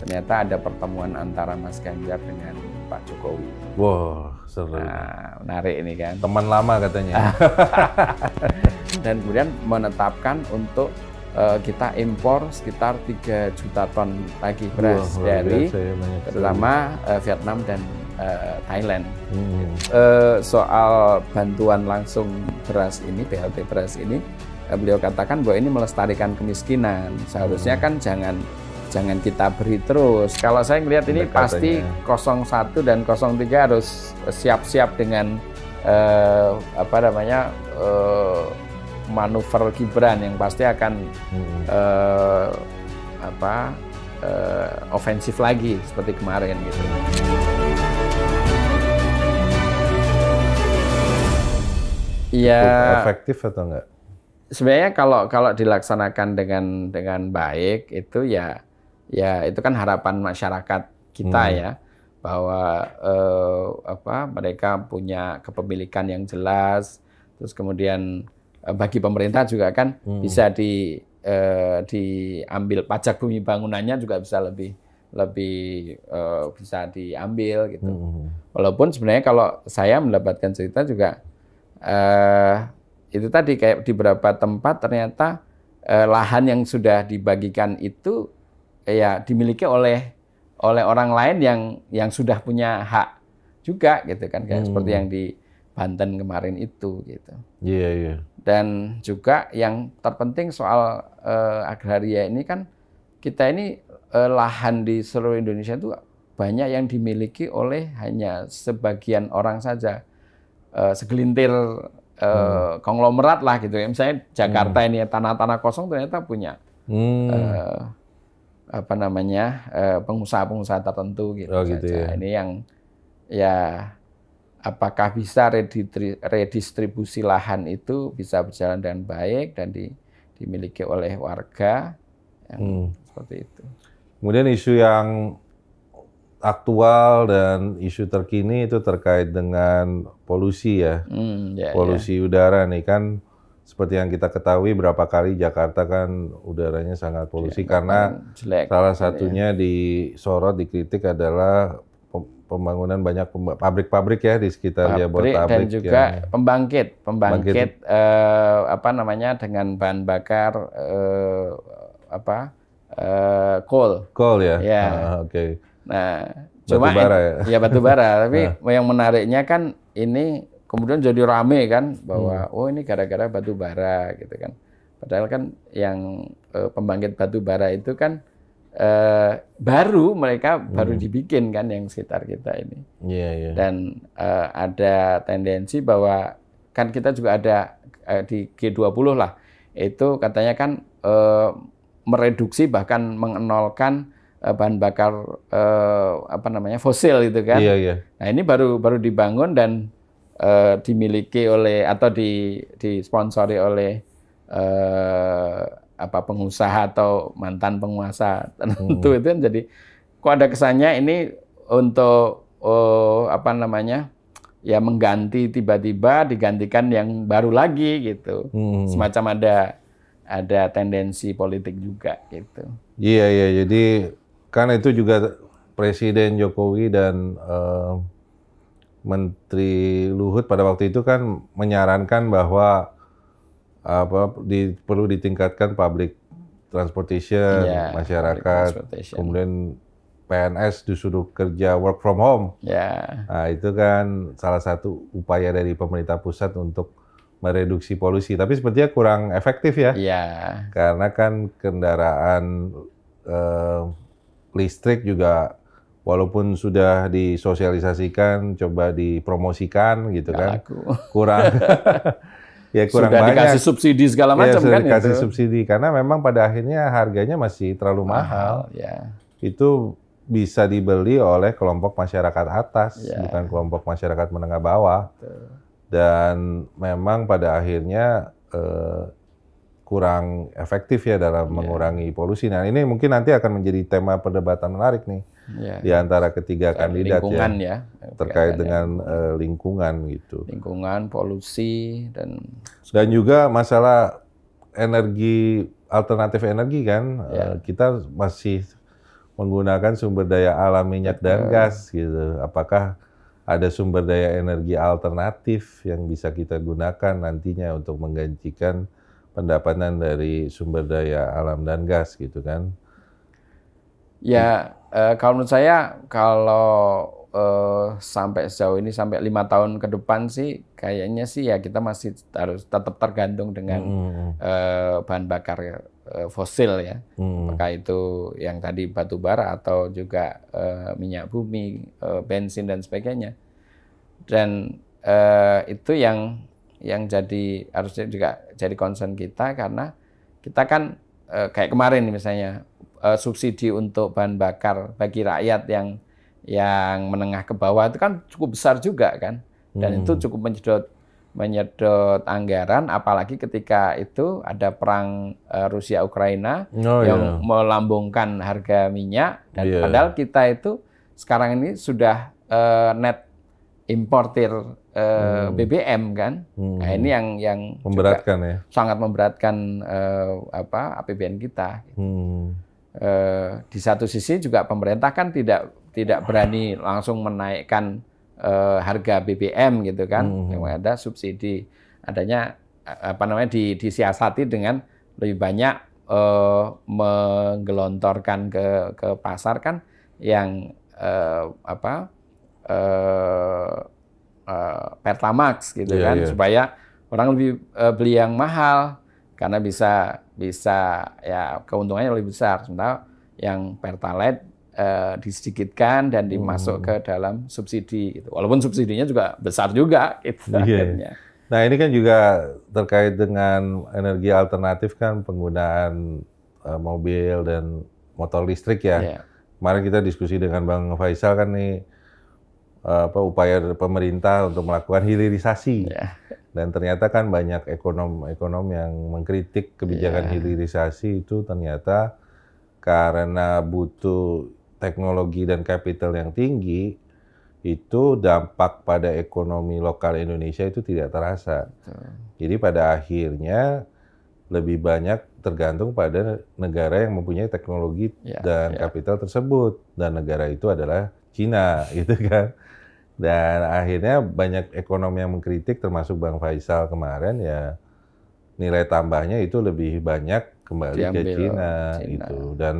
ternyata ada pertemuan antara Mas Ganjar dengan Pak Jokowi. Wow, seru. Nah, menarik ini kan. Teman lama katanya. Dan kemudian menetapkan untuk uh, kita impor sekitar 3 juta ton lagi beras wow, dari ya, terutama uh, Vietnam dan uh, Thailand. Hmm. Uh, soal bantuan langsung beras ini, BLT beras ini, uh, beliau katakan bahwa ini melestarikan kemiskinan. Seharusnya hmm. kan jangan jangan kita beri terus. Kalau saya melihat ini pasti 01 dan 03 harus eh, siap-siap dengan uh, apa namanya uh, manuver Gibran yang pasti akan hmm. uh, apa uh, ofensif lagi seperti kemarin gitu. Iya. Efektif atau enggak? sebenarnya kalau kalau dilaksanakan dengan dengan baik itu ya ya itu kan harapan masyarakat kita hmm. ya bahwa uh, apa mereka punya kepemilikan yang jelas terus kemudian uh, bagi pemerintah juga kan hmm. bisa di uh, diambil pajak bumi bangunannya juga bisa lebih lebih uh, bisa diambil gitu. Hmm, hmm, hmm. Walaupun sebenarnya kalau saya mendapatkan cerita juga uh, itu tadi kayak di beberapa tempat ternyata uh, lahan yang sudah dibagikan itu ya dimiliki oleh oleh orang lain yang yang sudah punya hak juga gitu kan kayak hmm. seperti yang di Banten kemarin itu gitu. Iya yeah, iya. Yeah. Dan juga yang terpenting soal uh, agraria ini kan kita ini uh, lahan di seluruh Indonesia itu banyak yang dimiliki oleh hanya sebagian orang saja uh, segelintir uh, hmm. konglomerat lah gitu. Ya. Misalnya Jakarta hmm. ini ya, tanah-tanah kosong ternyata punya. Hmm. Uh, apa namanya eh, pengusaha-pengusaha tertentu gitu, oh, gitu saja. Ya. Ini yang ya apakah bisa redistribusi lahan itu bisa berjalan dengan baik dan di, dimiliki oleh warga yang hmm. seperti itu. Kemudian isu yang aktual dan isu terkini itu terkait dengan polusi ya, hmm, ya, ya. polusi ya. udara nih kan seperti yang kita ketahui berapa kali Jakarta kan udaranya sangat polusi ya, karena jelek, salah gitu ya. satunya ya. disorot dikritik adalah pembangunan banyak pabrik-pabrik ya di sekitar pabrik, Jabodetabek dan juga yang pembangkit pembangkit, pembangkit. Eh, apa namanya dengan bahan bakar eh, apa eh, coal coal ya, ya. Ah, oke okay. nah cuma bara ya, ya batu bara tapi nah. yang menariknya kan ini kemudian jadi rame kan bahwa hmm. oh ini gara-gara batu bara gitu kan. Padahal kan yang uh, pembangkit batu bara itu kan uh, baru mereka hmm. baru dibikin kan yang sekitar kita ini. Yeah, yeah. Dan uh, ada tendensi bahwa kan kita juga ada uh, di G20 lah itu katanya kan uh, mereduksi bahkan mengenolkan bahan bakar eh, apa namanya fosil gitu kan. Iya, iya. Nah ini baru baru dibangun dan uh, dimiliki oleh atau di disponsori oleh uh, apa pengusaha atau mantan penguasa tentu hmm. itu kan jadi kok ada kesannya ini untuk oh, apa namanya ya mengganti tiba-tiba digantikan yang baru lagi gitu hmm. semacam ada ada tendensi politik juga gitu iya iya jadi karena itu juga Presiden Jokowi dan uh, Menteri Luhut pada waktu itu kan menyarankan bahwa apa di, perlu ditingkatkan public transportation yeah, masyarakat, transportation. kemudian PNS disuruh kerja work from home. Yeah. Nah, itu kan salah satu upaya dari pemerintah pusat untuk mereduksi polusi. Tapi sepertinya kurang efektif ya. Yeah. Karena kan kendaraan eh, listrik juga walaupun sudah disosialisasikan, coba dipromosikan gitu Gak kan, laku. kurang. ya kurang sudah banyak. dikasih subsidi segala ya, macam kan ya, kan dikasih itu. subsidi karena memang pada akhirnya harganya masih terlalu mahal. mahal ya. Itu bisa dibeli oleh kelompok masyarakat atas, ya. bukan kelompok masyarakat menengah bawah. Dan memang pada akhirnya eh, kurang efektif ya dalam ya. mengurangi polusi. Nah ini mungkin nanti akan menjadi tema perdebatan menarik nih yeah. di antara ketiga Soal kandidat ya. lingkungan ya, ya terkait dengan ya. lingkungan gitu. Lingkungan, polusi dan dan juga masalah energi alternatif energi kan eh, ya. kita masih menggunakan sumber daya alam minyak dan gas gitu. Apakah ada sumber daya energi alternatif yang bisa kita gunakan nantinya untuk menggantikan pendapatan dari sumber daya alam dan gas gitu kan. Ya uh, kalau menurut saya kalau uh, sampai sejauh ini sampai lima tahun ke depan sih kayaknya sih ya kita masih harus tetap tergantung dengan hmm. uh, bahan bakar uh, fosil ya, hmm. apakah itu yang tadi batu bara atau juga uh, minyak bumi, uh, bensin dan sebagainya. Dan uh, itu yang yang jadi harusnya juga jadi concern kita karena kita kan eh, kayak kemarin misalnya uh, subsidi untuk bahan bakar bagi rakyat yang yang menengah ke bawah itu kan cukup besar juga kan dan hmm. itu cukup menyedot menyedot anggaran apalagi ketika itu ada perang uh, eh, Rusia Ukraina oh, yang yeah. melambungkan harga minyak dan yeah. padahal kita itu sekarang ini sudah uh, net importer hmm. BBM kan nah, hmm. nah ini yang yang memberatkan ya sangat memberatkan uh, apa APBN kita hmm. Eh, di satu sisi juga pemerintah kan tidak tidak berani langsung menaikkan eh, harga BBM gitu kan. Hmm. Yang ada subsidi adanya eh, apa namanya di, disiasati dengan lebih banyak uh, menggelontorkan ke ke pasar kan yang uh, apa uh, uh, pertamax gitu yeah, kan yeah. supaya orang lebih uh, beli yang mahal karena bisa bisa ya keuntungannya lebih besar. Sementara yang pertalite eh, disedikitkan dan hmm. dimasuk hmm. ke dalam subsidi gitu. Walaupun subsidinya juga besar juga gitu yeah. Iya, iya. akhirnya. Nah, ini kan juga terkait dengan energi alternatif kan penggunaan uh, mobil dan motor listrik ya. Yeah. Kemarin kita diskusi dengan Bang Faisal kan nih eh, apa upaya pemerintah untuk melakukan hilirisasi. Yeah. Dan ternyata kan banyak ekonom-ekonom yang mengkritik kebijakan yeah. hilirisasi itu ternyata karena butuh teknologi dan kapital yang tinggi, itu dampak pada ekonomi lokal Indonesia itu tidak terasa. Jadi pada akhirnya lebih banyak tergantung pada negara yang mempunyai teknologi yeah, dan yeah. kapital tersebut dan negara itu adalah Cina gitu kan dan akhirnya banyak ekonomi yang mengkritik termasuk Bang Faisal kemarin ya nilai tambahnya itu lebih banyak kembali Diambil ke Cina, itu gitu. Ya. Dan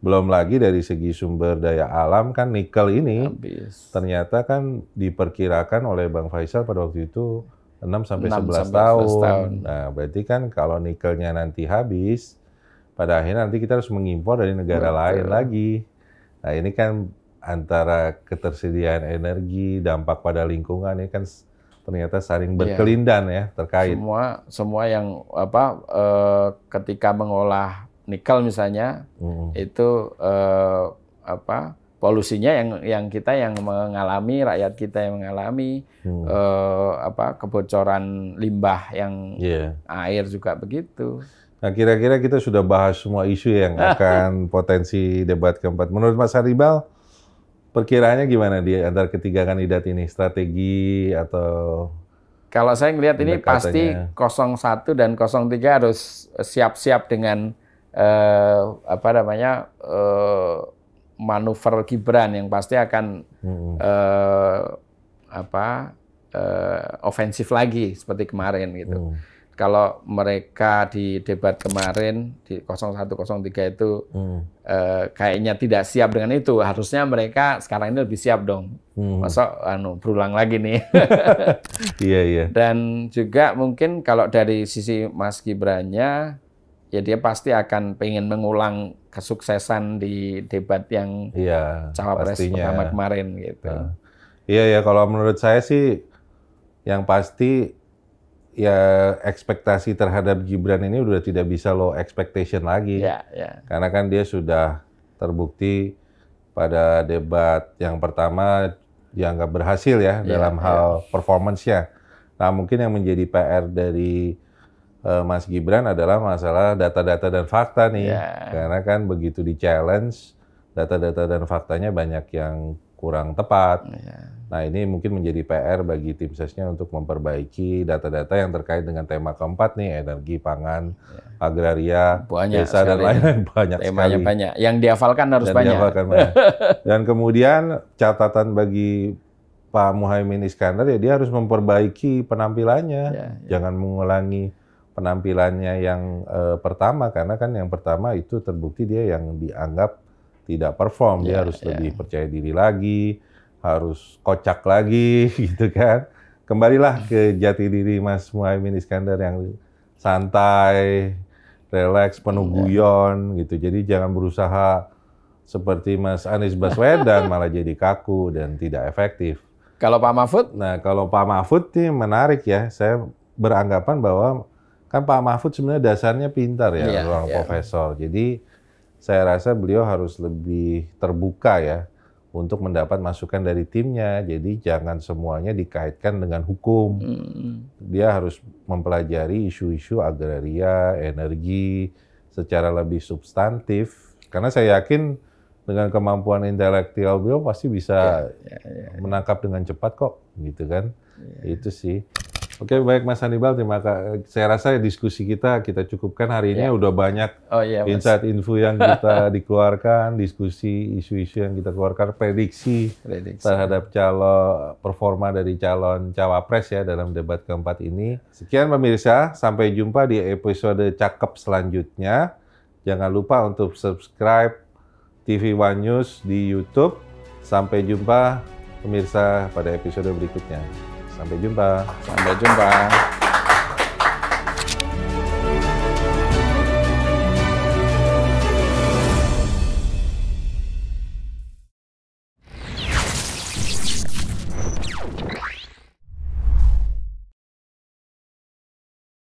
belum lagi dari segi sumber daya alam kan nikel ini Habis. ternyata kan diperkirakan oleh Bang Faisal pada waktu itu 6 sampai 11 tahun. tahun. Nah, berarti kan kalau nikelnya nanti habis, pada akhirnya nanti kita harus mengimpor dari negara Betul. lain lagi. Nah, ini kan antara ketersediaan energi, dampak pada lingkungan ini ya kan ternyata saling berkelindan ya, ya terkait. Semua semua yang apa eh, ketika mengolah nikel misalnya hmm. itu eh, apa polusinya yang yang kita yang mengalami rakyat kita yang mengalami hmm. eh, apa kebocoran limbah yang yeah. air juga begitu. Nah kira-kira kita sudah bahas semua isu yang akan potensi debat keempat. Menurut Mas Haribal Perkiraannya gimana di antara ketiga kandidat ini? Strategi atau kalau saya melihat ini pasti 01 dan 03 harus siap-siap dengan uh, apa namanya uh, manuver Gibran yang pasti akan hmm. uh, apa uh, ofensif lagi seperti kemarin gitu. Hmm kalau mereka di debat kemarin di 0103 itu hmm. eh, kayaknya tidak siap dengan itu, harusnya mereka sekarang ini lebih siap dong. Hmm. Masa anu berulang lagi nih. Iya iya. Dan juga mungkin kalau dari sisi Mas Gibrannya ya dia pasti akan pengen mengulang kesuksesan di debat yang ya, cawapres pertama kemarin gitu. Nah. Iya ya kalau menurut saya sih yang pasti ya ekspektasi terhadap Gibran ini sudah tidak bisa low expectation lagi. Ya, ya. Karena kan dia sudah terbukti pada debat yang pertama dianggap berhasil ya, ya dalam ya. hal performance-nya. Nah, mungkin yang menjadi PR dari uh, Mas Gibran adalah masalah data-data dan fakta nih. Ya. Karena kan begitu di challenge data-data dan faktanya banyak yang kurang tepat. Yeah. Nah ini mungkin menjadi PR bagi tim sesnya untuk memperbaiki data-data yang terkait dengan tema keempat nih energi, pangan, yeah. agraria, banyak desa dan lain-lain banyak Temanya sekali. banyak. Yang dihafalkan harus dan banyak. Dihafalkan banyak. dan kemudian catatan bagi Pak Muhaymin Iskandar ya dia harus memperbaiki penampilannya, Yeah, yeah. jangan mengulangi penampilannya yang uh, pertama karena kan yang pertama itu terbukti dia yang dianggap tidak perform, dia ya, harus yeah. lebih percaya diri lagi, harus kocak lagi gitu kan. Kembalilah ke jati diri Mas Muhaimin Iskandar yang santai, relax, penuh iya. guyon gitu. Jadi jangan berusaha seperti Mas Anies Baswedan malah jadi kaku dan tidak efektif. Kalau Pak Mahfud? Nah, kalau Pak Mahfud nih menarik ya. Saya beranggapan bahwa kan Pak Mahfud sebenarnya dasarnya pintar ya, yeah, orang yeah. profesor. Jadi saya rasa beliau harus lebih terbuka ya untuk mendapat masukan dari timnya. Jadi jangan semuanya dikaitkan dengan hukum. Hmm. Dia harus mempelajari isu-isu agraria, energi secara lebih substantif. Karena saya yakin dengan kemampuan intelektual beliau pasti bisa ya, ya, ya, ya. menangkap dengan cepat kok, gitu kan? Ya. Itu sih. Oke, baik Mas Hannibal, terima kasih. Saya rasa diskusi kita kita cukupkan hari ini yeah. udah banyak oh, yeah, insight info yang kita dikeluarkan, diskusi isu-isu yang kita keluarkan, prediksi, prediksi. terhadap calon performa dari calon cawapres ya dalam debat keempat ini. Sekian pemirsa, sampai jumpa di episode cakep selanjutnya. Jangan lupa untuk subscribe TV One News di YouTube. Sampai jumpa pemirsa pada episode berikutnya. Sampai jumpa. Sampai jumpa.